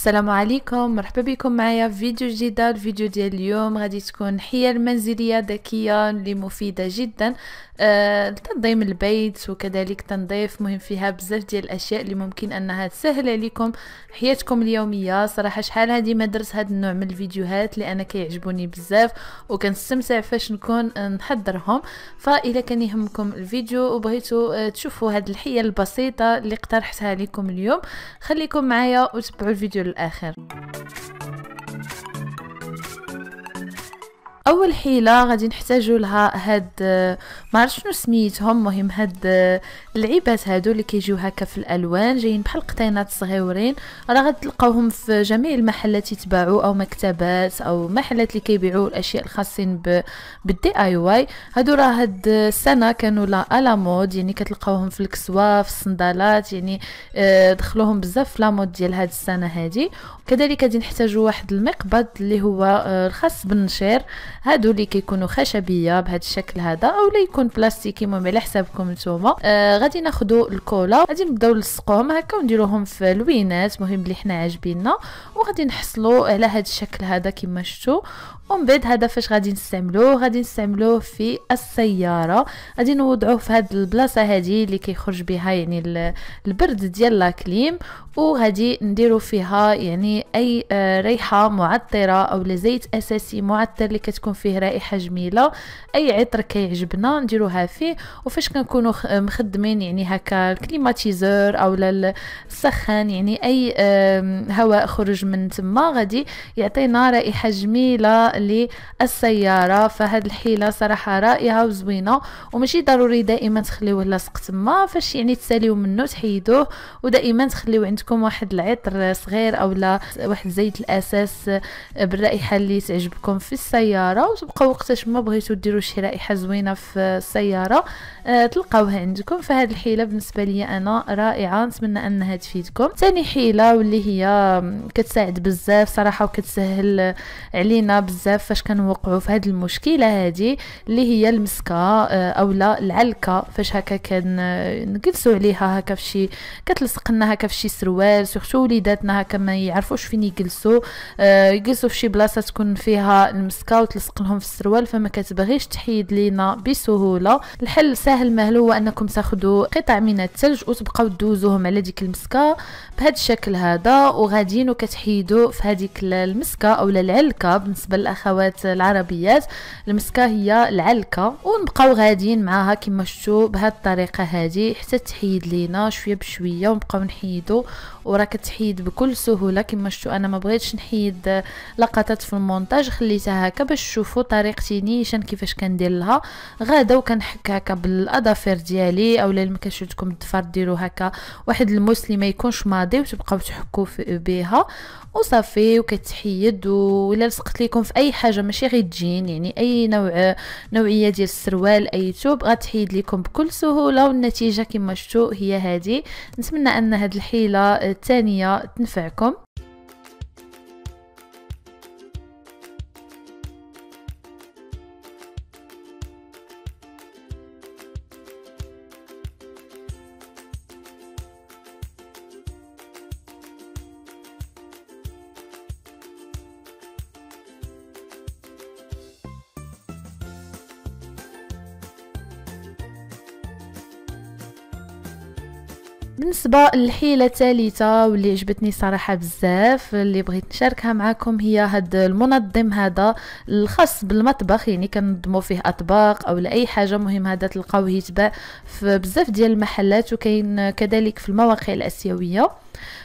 السلام عليكم مرحبا بكم معايا في فيديو جديد الفيديو ديال اليوم غادي تكون حيل منزليه ذكيه اللي مفيده جدا آه، تنظيم البيت وكذلك تنظيف مهم فيها بزاف ديال الاشياء اللي ممكن انها تسهل عليكم حياتكم اليوميه صراحه شحال هذه ما درت هذا النوع من الفيديوهات لان كيعجبوني بزاف وكنستمتع فاش نكون نحضرهم فإذا كان يهمكم الفيديو وبغيتوا آه، تشوفوا هاد الحيل البسيطه اللي اقترحتها لكم اليوم خليكم معايا وتبعوا الفيديو للاخر اول حيله غادي نحتاجوا لها هاد آه، ما شنو سميتهم مهم هاد آه، اللعيبات هادو اللي كيجيو هكا في الالوان جايين بحال قطينات صغيورين راه غتلقاوهم في جميع المحلات يتباعوا او مكتبات او محلات اللي كيبيعوا الاشياء الخاصين بالدي اي واي هادو راه هاد آه، السنه كانوا لا الا مود يعني كتلقاوهم في الكسوه في الصندالات يعني دخلوهم بزاف في لا مود ديال هاد السنه هادي كذلك غادي نحتاجوا واحد المقبض اللي هو الخاص بالنشير هادو اللي كيكونوا خشبيه بهذا الشكل هذا اولا يكون بلاستيكي المهم على حسابكم نتوما آه غادي ناخذوا الكولا غادي نبداو نلصقوهم هكا ونديروهم في لوينات مهم اللي حنا عاجبيننا وغادي نحصلوا على هذا الشكل هذا كما شفتوا ومن بعد هذا فاش غادي نستعملوه غادي نستعملوه في السياره غادي نوضعوه في هذه البلاصه هذه اللي كيخرج بها يعني البرد ديال لاكليم وغادي نديرو فيها يعني اي آه، ريحه معطره او زيت اساسي معطر اللي كتكون كيكون فيه رائحه جميله اي عطر كيعجبنا نديروها فيه وفاش كنكونوا مخدمين يعني هكا الكليماتيزور او السخان يعني اي هواء خرج من تما غادي يعطينا رائحه جميله للسياره فهاد الحيله صراحه رائعه وزوينه ومشي ضروري دائما تخليوه لاصق تما فاش يعني تساليو منه تحيدوه ودائما تخليو عندكم واحد العطر صغير أو لا واحد زيت الاساس بالرائحه اللي تعجبكم في السياره السياره وتبقاو وقتاش ما بغيتو ديروا شي رائحه زوينه في السياره آه تلقاوها عندكم فهاد الحيله بالنسبه لي انا رائعه نتمنى انها تفيدكم ثاني حيله واللي هي كتساعد بزاف صراحه وكتسهل علينا بزاف فاش كنوقعوا في هاد المشكله هادي اللي هي المسكه آه اولا العلكه فاش هكا كنجلسوا عليها هكا فشي كتلصق لنا هكا فشي سروال سورتو وليداتنا هكا ما يعرفوش فين يجلسوا آه يجلسوا فشي بلاصه تكون فيها المسكه وتلصق كتلصق لهم في السروال فما كتبغيش تحيد لينا بسهوله الحل سهل مهل هو انكم تاخذوا قطع من الثلج وتبقاو دوزوهم على ديك المسكه بهذا الشكل هذا وغاديين وكتحيدوا في هذيك المسكه اولا العلكه بالنسبه للاخوات العربيات المسكه هي العلكه ونبقاو غاديين معاها كما شفتوا بهذه الطريقه هذه حتى تحيد لينا شويه بشويه ونبقاو نحيدو وراه كتحيد بكل سهوله كما شفتوا انا ما بغيتش نحيد لقطات في المونتاج خليتها هكا باش تشوفوا طريقتي نيشان كيفاش كندير لها غدا وكنحك هكا بالاظافر ديالي اولا ما كانش عندكم الظفر ديروا هكا واحد الموسلي ما يكونش ماضي وتبقاو تحكوا بها وصافي وكتحيد ولا لصقت لكم في اي حاجه ماشي غير تجين يعني اي نوع نوعيه ديال السروال اي توب غتحيد لكم بكل سهوله والنتيجه كما شفتوا هي هذه نتمنى ان هذه الحيله الثانيه تنفعكم بالنسبه للحيله الثالثه واللي عجبتني صراحه بزاف اللي بغيت نشاركها معكم هي هاد المنظم هذا الخاص بالمطبخ يعني كنظموا فيه اطباق او لاي حاجه مهم هذا تلقاوه يتباع في بزاف ديال المحلات وكاين كذلك في المواقع الاسيويه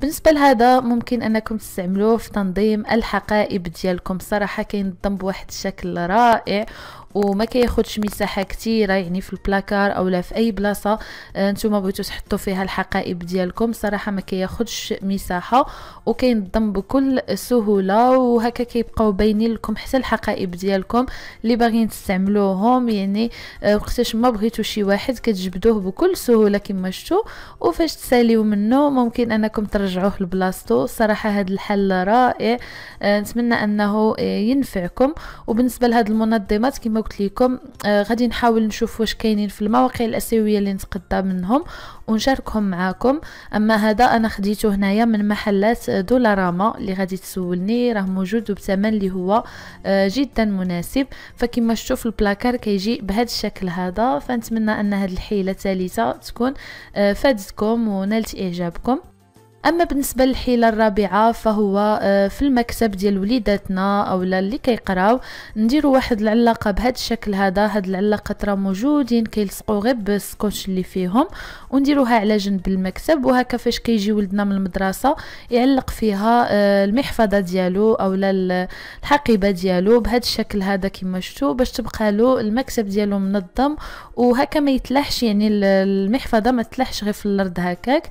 بالنسبه لهذا ممكن انكم تستعملوه في تنظيم الحقائب ديالكم صراحه كينظم بواحد الشكل رائع وما كياخدش مساحه كثيره يعني في البلاكار او لا في اي بلاصه آه، نتوما بغيتو تحطوا فيها الحقائب ديالكم صراحه ما كياخدش مساحه وكينظم بكل سهوله وهكا كيبقاو باينين لكم حتى الحقائب ديالكم اللي باغيين تستعملوهم يعني آه، وقتاش ما بغيتو شي واحد كتجبدوه بكل سهوله كما شفتوا وفاش تساليو منه ممكن انكم ترجعوا ترجعوه لبلاصتو صراحة هذا الحل رائع آه، نتمنى انه آه، ينفعكم وبالنسبة لهاد المنظمات كما قلت لكم آه، غادي نحاول نشوف واش كاينين في المواقع الاسيوية اللي نتقدى منهم ونشاركهم معاكم اما هذا انا خديته هنايا من محلات دولاراما اللي غادي تسولني راه موجود وبثمن اللي هو جدا مناسب فكما شفتوا البلاكار كيجي بهذا الشكل هذا فنتمنى ان هذه الحيله الثالثه تكون فادتكم ونالت اعجابكم اما بالنسبه للحيله الرابعه فهو آه، في المكتب ديال وليداتنا او اللي كيقراو نديروا واحد العلاقه بهذا الشكل هذا هاد العلاقه راه موجودين كيلصقوا غير بالسكوتش اللي فيهم ونديروها على جنب المكتب وهكا فاش كيجي ولدنا من المدرسه يعلق فيها آه، المحفظه ديالو او الحقيبه ديالو بهذا الشكل هذا كما شفتوا باش تبقى له المكتب ديالو منظم وهكا ما يتلحش يعني المحفظه ما تلحش غير في الارض هكاك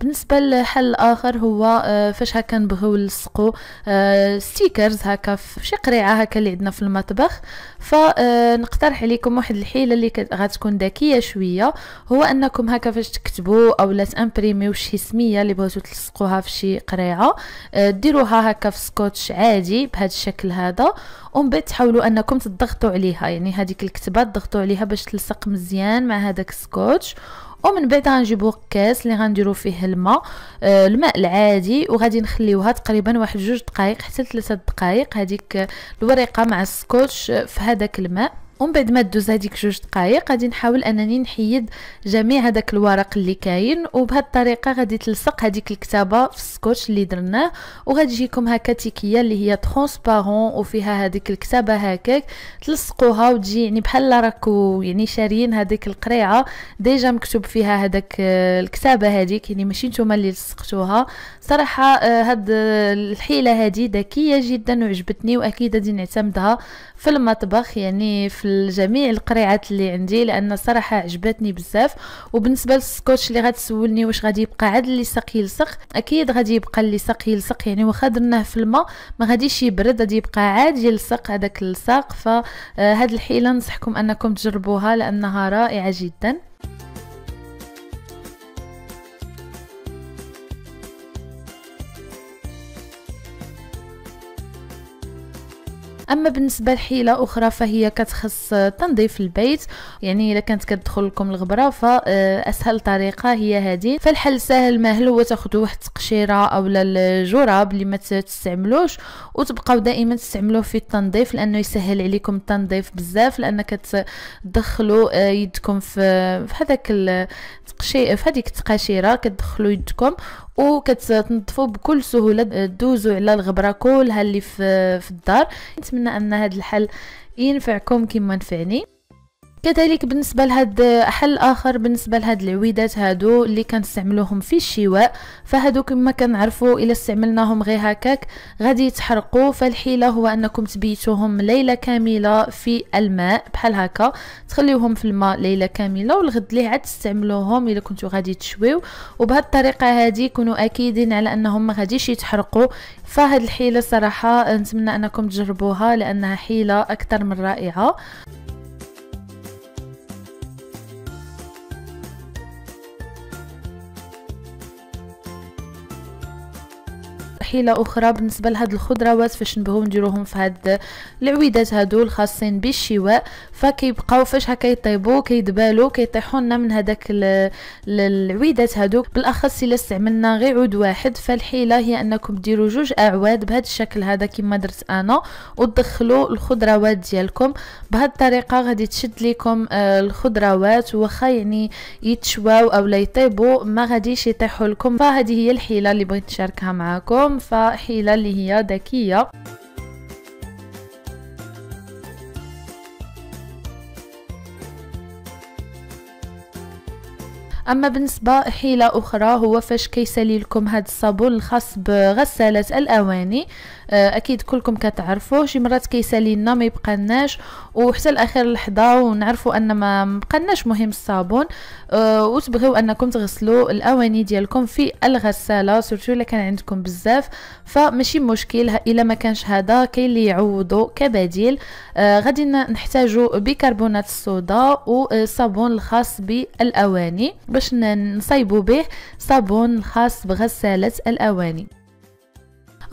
بالنسبه لحل اخر هو آه، فاش هكا نبغيو نلصقو آه، ستيكرز هكا في شي قريعه هكا اللي عندنا في المطبخ فنقترح آه، عليكم واحد الحيله اللي غتكون ذكيه شويه هو انكم هكا فاش تكتبو او لا تامبريميو شي سميه اللي بغيتو تلصقوها في شي قريعه ديروها هكا في سكوتش عادي بهذا الشكل هذا ومن بعد تحاولوا انكم تضغطوا عليها يعني هذيك الكتبه تضغطوا عليها باش تلصق مزيان مع هذاك السكوتش ومن بعد غنجيبو كاس اللي غنديرو فيه الماء آه الماء العادي وغادي نخليوها تقريبا واحد جوج دقائق حتى ثلاثة دقائق هذيك الورقه مع السكوتش في هذاك الماء ومن بعد ما دوز هذيك جوج دقائق غادي نحاول انني نحيد جميع هذاك الورق اللي كاين وبهذه الطريقه غادي تلصق هذيك الكتابه في السكوتش اللي درناه وغادي يجيكم هكا تيكيه اللي هي ترونسبارون وفيها هذيك الكتابه هكاك تلصقوها وتجي يعني بحال راكو يعني شاريين هذيك القريعه ديجا مكتوب فيها هذاك آه، الكتابه هذيك يعني ماشي نتوما اللي لصقتوها صراحه آه، هاد الحيله هذه ذكيه جدا وعجبتني واكيد غادي نعتمدها في المطبخ يعني في في جميع القريعات اللي عندي لان الصراحه عجبتني بزاف وبالنسبه للسكوتش اللي غتسولني واش غادي يبقى عاد اللصق يلصق اكيد غادي يبقى اللصق يلصق يعني واخا درناه في الماء ما غاديش يبرد غادي يبقى عاد يلصق هذاك اللصاق فهاد آه، الحيله نصحكم انكم تجربوها لانها رائعه جدا اما بالنسبه لحيله اخرى فهي كتخص تنظيف البيت يعني الا كانت كتدخل لكم الغبره فاسهل آه، طريقه هي هذه فالحل سهل ماهل هو تاخذوا واحد التقشيره اولا الجراب اللي ما تستعملوش وتبقاو دائما تستعملوه في التنظيف لانه يسهل عليكم التنظيف بزاف لان كتدخلوا آه، يدكم في في هذاك التقشي في هذيك التقاشيره كتدخلوا يدكم وكتنظفوا بكل سهوله دوزوا على الغبره كلها اللي في, في الدار نتمنى ان هذا الحل ينفعكم كما نفعني كذلك بالنسبه لهاد حل اخر بالنسبه لهاد العويدات هادو اللي كنستعملوهم في الشواء فهادو كما كنعرفوا الا استعملناهم غير هكاك غادي يتحرقوا فالحيله هو انكم تبيتوهم ليله كامله في الماء بحال هكا تخليوهم في الماء ليله كامله والغد ليه عاد تستعملوهم الا كنتو غادي تشويو وبهذه الطريقه هادي كونوا اكيدين على انهم ما غاديش يتحرقوا فهاد الحيله صراحه نتمنى انكم تجربوها لانها حيله اكثر من رائعه حيله اخرى بالنسبه لهاد الخضروات فاش نبغيو نديروهم في هاد العويدات هادو الخاصين بالشواء فكيبقاو فاش هكا يطيبوا كيدبالوا كيطيحوا لنا من هذاك العويدات هادو بالاخص الا استعملنا غير عود واحد فالحيله هي انكم ديروا جوج اعواد بهذا الشكل هذا كما درت انا وتدخلوا الخضروات ديالكم بهاد الطريقه غادي تشد لكم آه، الخضروات وخا يعني يتشواو او لا يطيبوا ما غاديش يطيحوا لكم فهذه هي الحيله اللي بغيت نشاركها معكم فحيلة اللي هي ذكية اما بالنسبه حيله اخرى هو فاش كيسالي لكم هذا الصابون الخاص بغساله الاواني آه، اكيد كلكم كتعرفوه شي مرات كيسالي لنا ما يبقالناش وحتى لاخر لحظه ونعرفوا ان ما بقالناش مهم الصابون أه وتبغيو انكم تغسلوا الاواني ديالكم في الغساله سورتو الا كان عندكم بزاف فماشي مشكل الا ما كانش هذا كاين اللي يعوضو كبديل أه غادي نحتاجوا بيكربونات الصودا وصابون آه، الخاص بالاواني باش نصايبوا به صابون خاص بغساله الاواني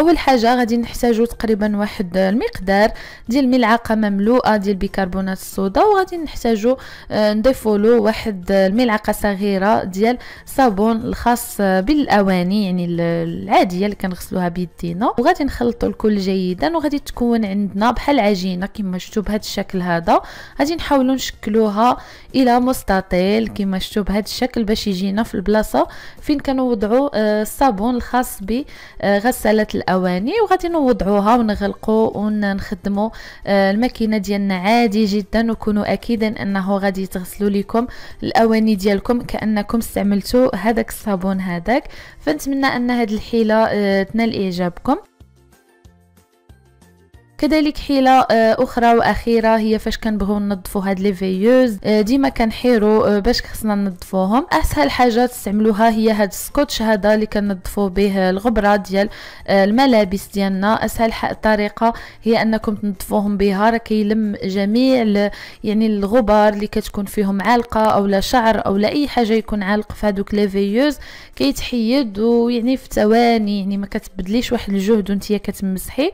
اول حاجه غادي نحتاجو تقريبا واحد المقدار ديال ملعقه مملوءه ديال بيكربونات الصودا وغادي نحتاجو آه، نضيفو له واحد الملعقه صغيره ديال صابون الخاص بالاواني يعني العاديه اللي كنغسلوها بيدينا وغادي نخلطو الكل جيدا وغادي تكون عندنا بحال عجينه كما شفتو بهذا الشكل هذا غادي نحاولو نشكلوها الى مستطيل كما شفتو بهذا الشكل باش يجينا في البلاصه فين كنوضعو آه، الصابون الخاص بغساله الاواني وغادي نوضعوها ونغلقوا ونخدموا آه، الماكينه ديالنا عادي جدا وكونوا اكيدا انه غادي تغسلوا لكم الاواني ديالكم كانكم استعملتوا هذاك الصابون هذاك فنتمنى ان هذه الحيله آه، تنال اعجابكم كذلك حيله آه، اخرى واخيره هي فاش كنبغيو ننظفوا هاد لي فيوز آه، ديما كنحيرو آه، باش خصنا ننظفوهم اسهل حاجه تستعملوها هي هاد السكوتش هذا اللي كننظفوا به الغبره ديال الملابس ديالنا اسهل طريقه هي انكم تنظفوهم بها راه كيلم جميع يعني الغبار اللي كتكون فيهم عالقه او لا شعر او لا اي حاجه يكون عالق في هادوك لي فيوز كيتحيد ويعني في ثواني يعني ما كتبدليش واحد الجهد وانت كتمسحي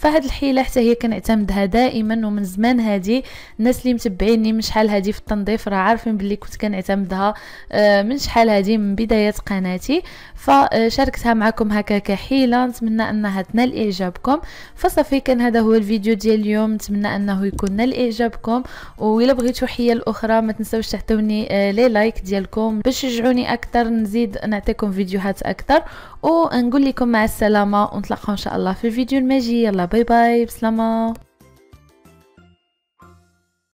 فهاد الحيله حتى هي كنعتمدها دائما ومن زمان هادي الناس اللي متبعيني من شحال هادي في التنظيف راه عارفين بلي كنت كنعتمدها آه، من شحال هادي من بدايه قناتي فشاركتها معكم هكا كحيله نتمنى انها تنال اعجابكم فصافي كان هذا هو الفيديو ديال اليوم نتمنى انه يكون نال اعجابكم والا بغيتو حيل اخرى ما تنساوش تعطيوني آه، لي لايك ديالكم باش تشجعوني اكثر نزيد نعطيكم فيديوهات اكثر ونقول لكم مع السلامه ونتلاقاو ان شاء الله في الفيديو المجي يلا Bye bye, Slama.